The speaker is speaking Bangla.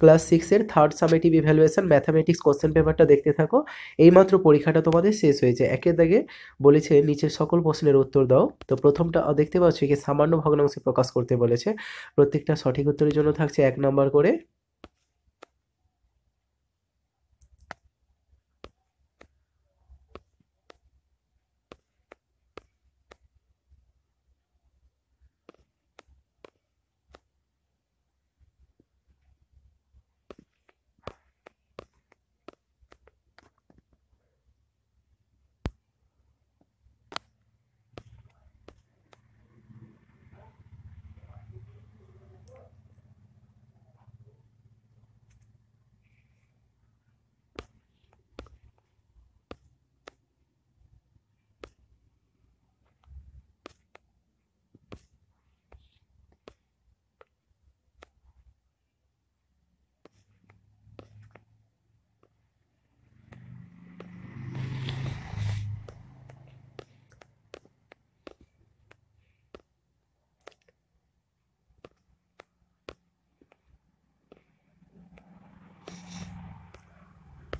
ক্লাস সিক্সের third summative evaluation mathematics question পেপারটা দেখতে থাকো এইমাত্র পরীক্ষাটা তোমাদের শেষ হয়েছে একের দাগে বলেছে নিচের সকল প্রশ্নের উত্তর দাও তো প্রথমটা দেখতে পাচ্ছি কি সামান্য ভগ্নাংশে প্রকাশ করতে বলেছে প্রত্যেকটা সঠিক উত্তরের জন্য থাকছে এক নম্বর করে